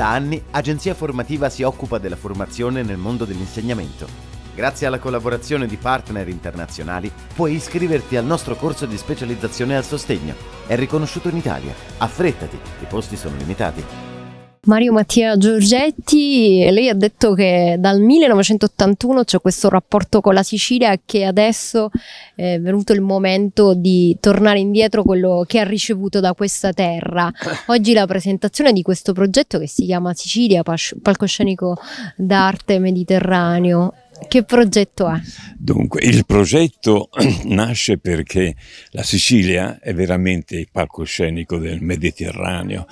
Da anni Agenzia Formativa si occupa della formazione nel mondo dell'insegnamento. Grazie alla collaborazione di partner internazionali puoi iscriverti al nostro corso di specializzazione al sostegno. È riconosciuto in Italia. Affrettati, i posti sono limitati. Mario Mattia Giorgetti, lei ha detto che dal 1981 c'è questo rapporto con la Sicilia e che adesso è venuto il momento di tornare indietro quello che ha ricevuto da questa terra. Oggi la presentazione di questo progetto che si chiama Sicilia, palcoscenico d'arte mediterraneo. Che progetto ha? Dunque, il progetto nasce perché la Sicilia è veramente il palcoscenico del Mediterraneo.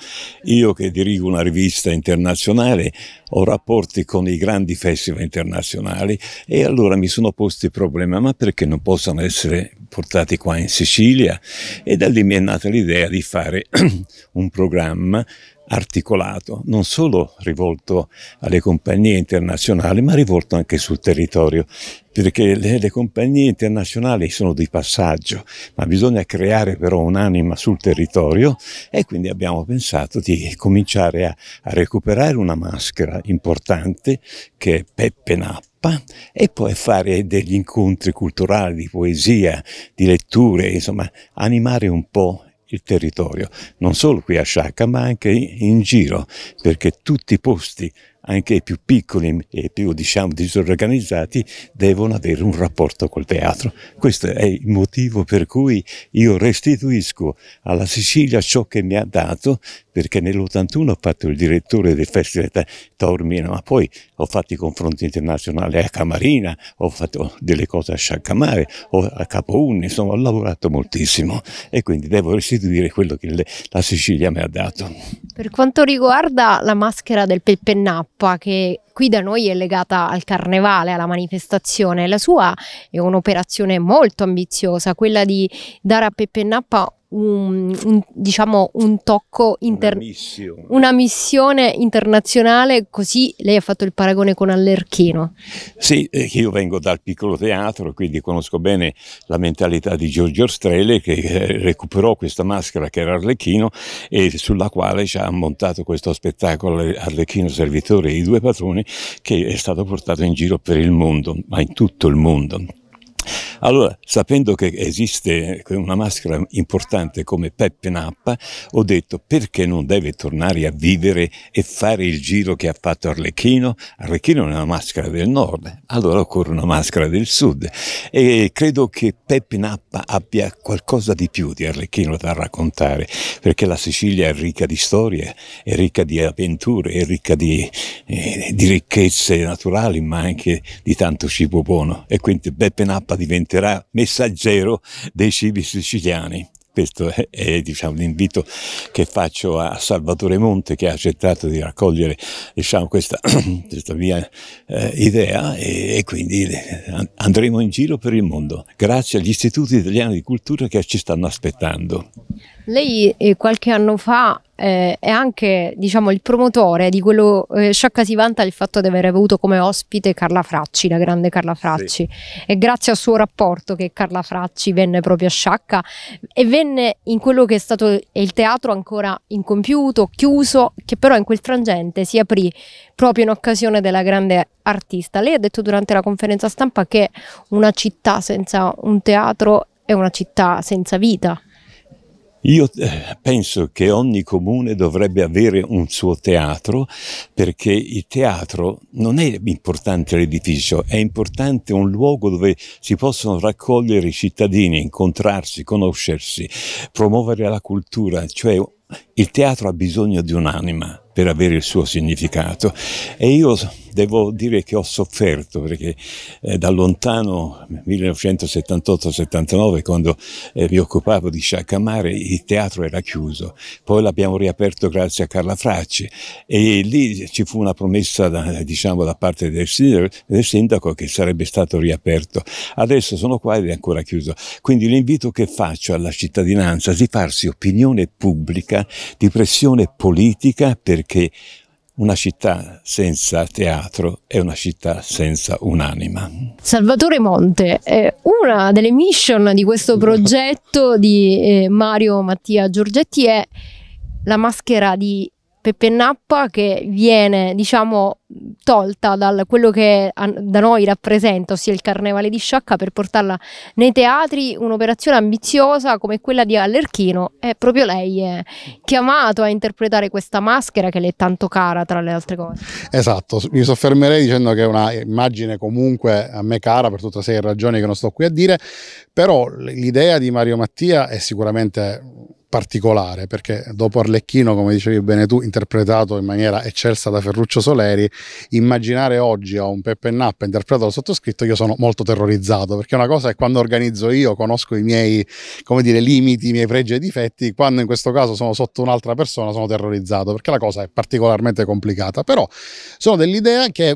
Io che dirigo una rivista internazionale ho rapporti con i grandi festival internazionali e allora mi sono posto il problema ma perché non possano essere portati qua in Sicilia? E da lì mi è nata l'idea di fare un programma articolato, non solo rivolto alle compagnie internazionali, ma rivolto anche sul territorio, perché le, le compagnie internazionali sono di passaggio, ma bisogna creare però un'anima sul territorio e quindi abbiamo pensato di cominciare a, a recuperare una maschera importante che è Peppe Nappa e poi fare degli incontri culturali di poesia, di letture, insomma, animare un po' il territorio, non solo qui a Sciacca ma anche in, in giro, perché tutti i posti anche i più piccoli e i più diciamo, disorganizzati devono avere un rapporto col teatro. Questo è il motivo per cui io restituisco alla Sicilia ciò che mi ha dato perché nell'81 ho fatto il direttore del Festival Taormina, ma poi ho fatto i confronti internazionali a Camarina, ho fatto delle cose a Sciaccamare, a Capounni, insomma ho lavorato moltissimo e quindi devo restituire quello che la Sicilia mi ha dato. Per quanto riguarda la maschera del Peppennap, tappa ah, che qui da noi è legata al carnevale, alla manifestazione. La sua è un'operazione molto ambiziosa, quella di dare a Peppe Nappa un, un, diciamo, un tocco inter- una missione. una, missione. internazionale, così lei ha fatto il paragone con Allerchino. Sì, eh, io vengo dal piccolo teatro, quindi conosco bene la mentalità di Giorgio Strele che eh, recuperò questa maschera che era Arlecchino e sulla quale ci ha montato questo spettacolo Arlecchino Servitore e i due patroni che è stato portato in giro per il mondo, ma in tutto il mondo, allora, sapendo che esiste una maschera importante come Peppe Nappa, ho detto perché non deve tornare a vivere e fare il giro che ha fatto Arlecchino? Arlecchino è una maschera del nord, allora occorre una maschera del sud. E credo che Peppe Nappa abbia qualcosa di più di Arlecchino da raccontare, perché la Sicilia è ricca di storie, è ricca di avventure, è ricca di, eh, di ricchezze naturali, ma anche di tanto cibo buono. E quindi Peppe Nappa diventa diventerà messaggero dei cibi siciliani. Questo è, è diciamo, l'invito che faccio a Salvatore Monte che ha accettato di raccogliere diciamo, questa, questa, mia eh, idea e, e, quindi eh, andremo in giro per il mondo grazie agli istituti italiani di cultura che ci stanno aspettando. Lei eh, qualche anno fa eh, è anche diciamo, il promotore di quello, eh, Sciacca si vanta il fatto di aver avuto come ospite Carla Fracci, la grande Carla Fracci, sì. grazie al suo rapporto che Carla Fracci venne proprio a Sciacca e venne in quello che è stato il teatro ancora incompiuto, chiuso, che però in quel frangente si aprì proprio in occasione della grande artista. Lei ha detto durante la conferenza stampa che una città senza un teatro è una città senza vita. Io eh, penso che ogni comune dovrebbe avere un suo teatro perché il teatro non è importante l'edificio, è importante un luogo dove si possono raccogliere i cittadini, incontrarsi, conoscersi, promuovere la cultura, cioè il teatro ha bisogno di un'anima per avere il suo significato. E io devo dire che ho sofferto perché eh, da lontano 1978-79 quando eh, mi occupavo di Sciacamare il teatro era chiuso, poi l'abbiamo riaperto grazie a Carla Fracci e lì ci fu una promessa da, diciamo da parte del, del sindaco che sarebbe stato riaperto. Adesso sono qua ed è ancora chiuso. Quindi l'invito che faccio alla cittadinanza è di farsi opinione pubblica di pressione politica per perché una città senza teatro è una città senza un'anima. Salvatore Monte, eh, una delle mission di questo progetto di eh, Mario Mattia Giorgetti è la maschera di Peppe Nappa che viene, diciamo, tolta da quello che da noi rappresenta, ossia il Carnevale di Sciacca, per portarla nei teatri, un'operazione ambiziosa come quella di Allerchino e proprio lei è chiamato a interpretare questa maschera che le è tanto cara tra le altre cose. Esatto, mi soffermerei dicendo che è una immagine comunque a me cara per tutta serie di ragioni che non sto qui a dire, però l'idea di Mario Mattia è sicuramente particolare perché dopo Arlecchino, come dicevi bene tu, interpretato in maniera eccelsa da Ferruccio Soleri, immaginare oggi a un Peppe Nappa interpretato dal sottoscritto, io sono molto terrorizzato perché una cosa è quando organizzo io, conosco i miei, come dire, limiti, i miei pregi e difetti, quando in questo caso sono sotto un'altra persona sono terrorizzato perché la cosa è particolarmente complicata, però sono dell'idea che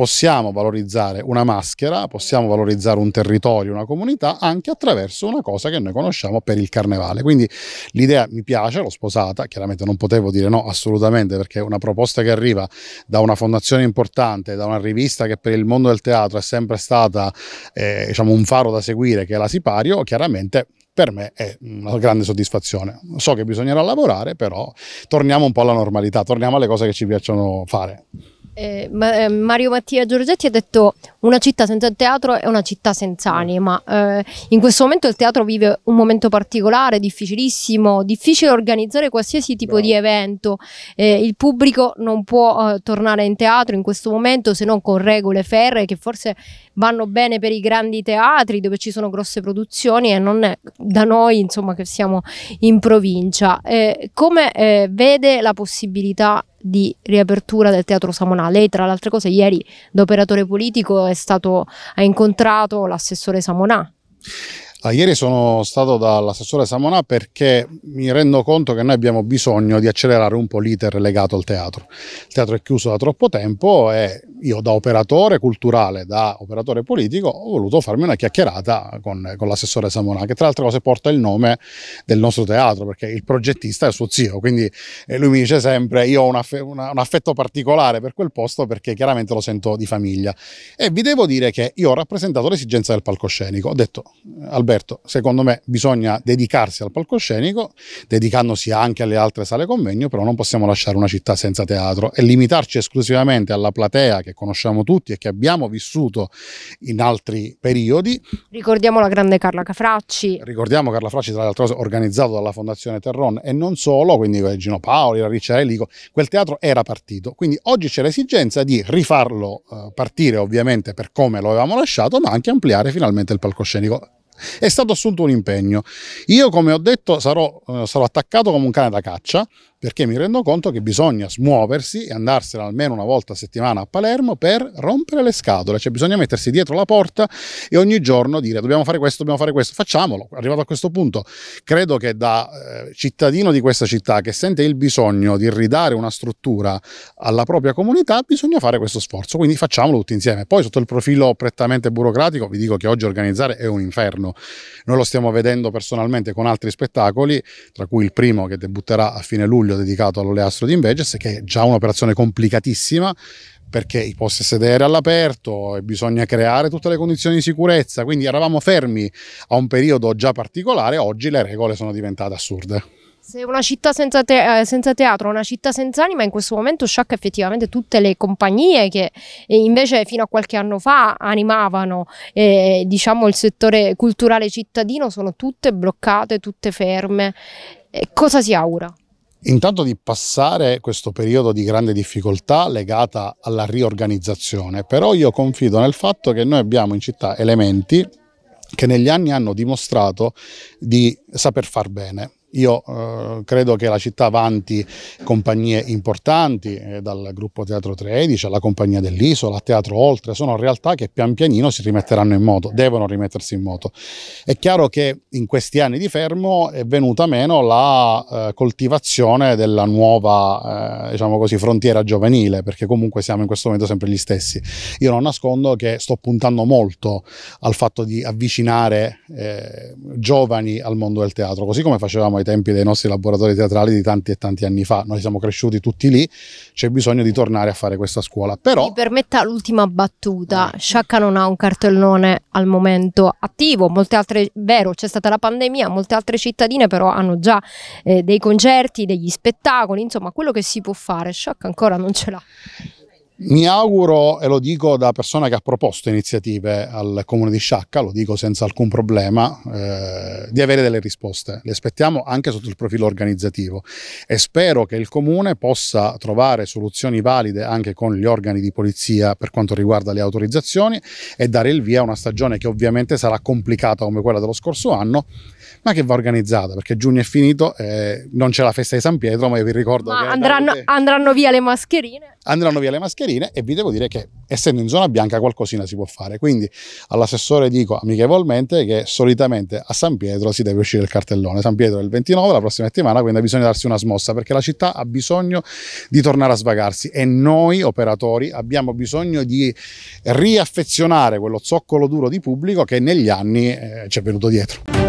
possiamo valorizzare una maschera, possiamo valorizzare un territorio, una comunità, anche attraverso una cosa che noi conosciamo per il carnevale. Quindi l'idea mi piace, l'ho sposata, chiaramente non potevo dire no assolutamente perché una proposta che arriva da una fondazione importante, da una rivista che per il mondo del teatro è sempre stata eh, diciamo un faro da seguire che è la Sipario, chiaramente per me è una grande soddisfazione. So che bisognerà lavorare, però torniamo un po' alla normalità, torniamo alle cose che ci piacciono fare. Eh, eh, Mario Mattia Giorgetti ha detto una città senza teatro è una città senza mm. anima. Eh, in questo momento il teatro vive un momento particolare, difficilissimo, difficile organizzare qualsiasi tipo no. di evento. Eh, il pubblico non può eh, tornare in teatro in questo momento se non con regole ferre che forse vanno bene per i grandi teatri dove ci sono grosse produzioni e non è da noi insomma che siamo in provincia. come vede la possibilità di riapertura del teatro Samonà. Lei, tra le altre cose, ieri da operatore politico è stato, ha incontrato l'assessore Samonà. Ah, ieri sono stato dall'assessore Samonà perché mi rendo conto che noi abbiamo bisogno di accelerare un po' l'iter legato al teatro. Il teatro è chiuso da troppo tempo e io da operatore culturale, da operatore politico, ho voluto farmi una chiacchierata con, con l'assessore Samonà, che tra altre cose porta il nome del nostro teatro, perché il progettista è suo zio, quindi eh, lui mi dice sempre io ho una, una, un affetto particolare per quel posto perché chiaramente lo sento di famiglia. E vi devo dire che io ho rappresentato l'esigenza del palcoscenico, ho detto Alberto, Roberto, secondo me bisogna dedicarsi al palcoscenico, dedicandosi anche alle altre sale convegno, però non possiamo lasciare una città senza teatro e limitarci esclusivamente alla platea che conosciamo tutti e che abbiamo vissuto in altri periodi. Ricordiamo la grande Carla Cafracci. Ricordiamo Carla Fracci, tra l'altro, organizzato dalla Fondazione Terron e non solo, quindi Gino Paoli, la Ricciarelli, quel teatro era partito. Quindi oggi c'è l'esigenza di rifarlo eh, partire ovviamente per come lo avevamo lasciato, ma anche ampliare finalmente il palcoscenico è stato assunto un impegno. Io, come ho detto, sarò, eh, sarò attaccato come un cane da caccia perché mi rendo conto che bisogna smuoversi e andarsene almeno una volta a settimana a Palermo per rompere le scatole, cioè bisogna mettersi dietro la porta e ogni giorno dire dobbiamo fare questo, dobbiamo fare questo, facciamolo. Arrivato a questo punto, credo che da eh, cittadino di questa città che sente il bisogno di ridare una struttura alla propria comunità, bisogna fare questo sforzo, quindi facciamolo tutti insieme. Poi sotto il profilo prettamente burocratico vi dico che oggi organizzare è un inferno. Noi lo stiamo vedendo personalmente con altri spettacoli, tra cui il primo che debutterà a fine luglio luglio dedicato all'oleastro di Inveges, che è già un'operazione complicatissima perché i posti a sedere all'aperto e bisogna creare tutte le condizioni di sicurezza, quindi eravamo fermi a un periodo già particolare, oggi le regole sono diventate assurde. Se una città senza, te eh, senza teatro una città senza anima, in questo momento sciacca effettivamente tutte le compagnie che eh, invece fino a qualche anno fa animavano eh, diciamo, il settore culturale cittadino, sono tutte bloccate, tutte ferme. Eh, cosa si augura? intanto di passare questo periodo di grande difficoltà legata alla riorganizzazione, però io confido nel fatto che noi abbiamo in città elementi che negli anni hanno dimostrato di saper far bene. Io eh, credo che la città vanti compagnie importanti, eh, dal gruppo Teatro 13 alla compagnia dell'Isola, a Teatro Oltre, sono realtà che pian pianino si rimetteranno in moto, devono rimettersi in moto. È chiaro che in questi anni di fermo è venuta meno la eh, coltivazione della nuova, eh, diciamo così, frontiera giovanile, perché comunque siamo in questo momento sempre gli stessi. Io non nascondo che sto puntando molto al fatto di avvicinare eh, giovani al mondo del teatro, così come facevamo ai tempi dei nostri laboratori teatrali di tanti e tanti anni fa. Noi siamo cresciuti tutti lì, c'è bisogno di tornare a fare questa scuola. Però... Mi permetta l'ultima battuta, Sciacca non ha un cartellone al momento attivo, molte altre, vero c'è stata la pandemia, molte altre cittadine però hanno già eh, dei concerti, degli spettacoli, insomma quello che si può fare, Sciacca ancora non ce l'ha. Mi auguro, e lo dico da persona che ha proposto iniziative al comune di Sciacca, lo dico senza alcun problema, eh, di avere delle risposte. Le aspettiamo anche sotto il profilo organizzativo e spero che il comune possa trovare soluzioni valide anche con gli organi di polizia per quanto riguarda le autorizzazioni e dare il via a una stagione che ovviamente sarà complicata come quella dello scorso anno, ma che va organizzata perché giugno è finito, eh, non c'è la festa di San Pietro, ma io vi ricordo ma che... Andranno, andranno via le mascherine andranno via le mascherine e vi devo dire che essendo in zona bianca qualcosina si può fare. Quindi all'assessore dico amichevolmente che solitamente a San Pietro si deve uscire il cartellone. San Pietro è il 29 la prossima settimana, quindi bisogna darsi una smossa perché la città ha bisogno di tornare a svagarsi e noi operatori abbiamo bisogno di riaffezionare quello zoccolo duro di pubblico che negli anni eh, ci è venuto dietro.